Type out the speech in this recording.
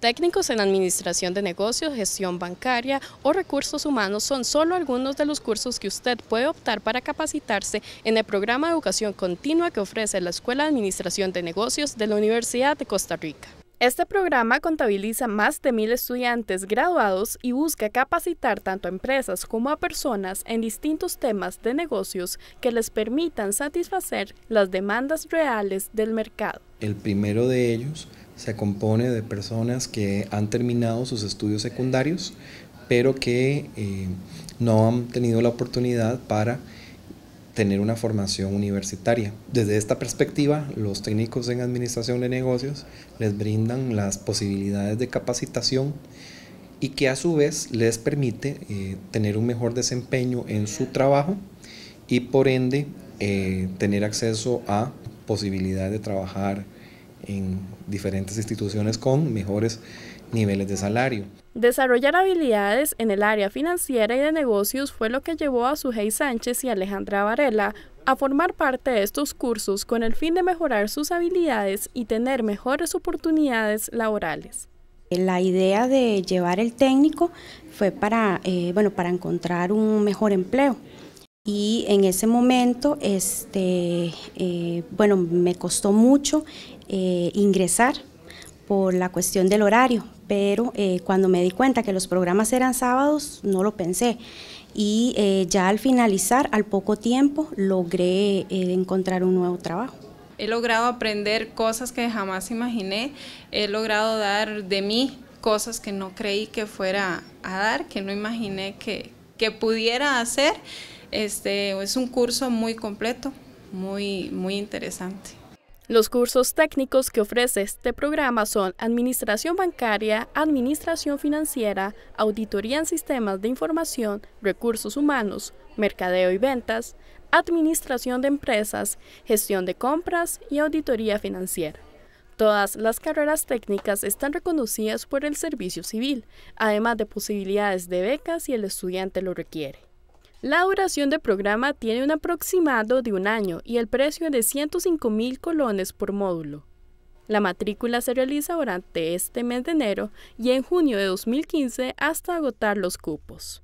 Técnicos en Administración de Negocios, Gestión Bancaria o Recursos Humanos son solo algunos de los cursos que usted puede optar para capacitarse en el programa de educación continua que ofrece la Escuela de Administración de Negocios de la Universidad de Costa Rica. Este programa contabiliza más de mil estudiantes graduados y busca capacitar tanto a empresas como a personas en distintos temas de negocios que les permitan satisfacer las demandas reales del mercado. El primero de ellos se compone de personas que han terminado sus estudios secundarios, pero que eh, no han tenido la oportunidad para tener una formación universitaria. Desde esta perspectiva, los técnicos en administración de negocios les brindan las posibilidades de capacitación y que a su vez les permite eh, tener un mejor desempeño en su trabajo y por ende eh, tener acceso a posibilidades de trabajar en diferentes instituciones con mejores niveles de salario. Desarrollar habilidades en el área financiera y de negocios fue lo que llevó a Sujei Sánchez y Alejandra Varela a formar parte de estos cursos con el fin de mejorar sus habilidades y tener mejores oportunidades laborales. La idea de llevar el técnico fue para eh, encontrar un mejor empleo y en ese momento, este, eh, bueno, me costó mucho eh, ingresar por la cuestión del horario, pero eh, cuando me di cuenta que los programas eran sábados, no lo pensé. Y ya al finalizar, al poco tiempo, logré encontrar un nuevo trabajo he logrado aprender cosas que jamás imaginé, he logrado dar de mí cosas que no creí que fuera a dar, que no imaginé que, que pudiera hacer. Este, es un curso muy completo, muy, muy interesante. Los cursos técnicos que ofrece este programa son Administración Bancaria, Administración Financiera, Auditoría en Sistemas de Información, Recursos Humanos, Mercadeo y Ventas, Administración de Empresas, Gestión de Compras y Auditoría Financiera. Todas las carreras técnicas están reconocidas por el servicio civil, además de posibilidades de becas si el estudiante lo requiere. La duración del programa tiene un aproximado de un año y el precio es de 105,000 colones por módulo. La matrícula se realiza durante este mes de enero y en junio de 2015 hasta agotar los cupos.